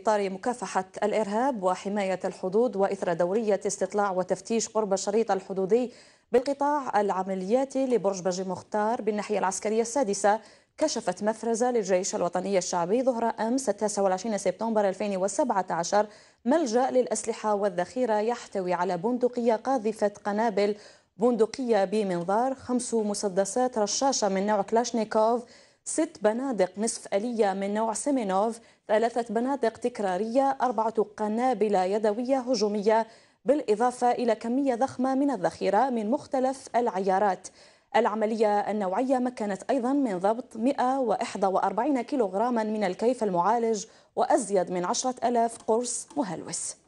إطار مكافحة الإرهاب وحماية الحدود وإثر دورية استطلاع وتفتيش قرب الشريط الحدودي بالقطاع العملياتي لبرج بجي مختار بالناحية العسكرية السادسة كشفت مفرزة للجيش الوطني الشعبي ظهر أمس 29 سبتمبر 2017 ملجأ للأسلحة والذخيرة يحتوي على بندقية قاذفة قنابل بندقية بمنظار خمس مسدسات رشاشة من نوع كلاشنيكوف ست بنادق نصف آلية من نوع سيمينوف ثلاثة بنادق تكرارية أربعة قنابل يدوية هجومية بالإضافة إلى كمية ضخمة من الذخيرة من مختلف العيارات العملية النوعية مكنت أيضا من ضبط 141 كيلوغراما من الكيف المعالج وأزيد من 10 ألاف قرص مهلوس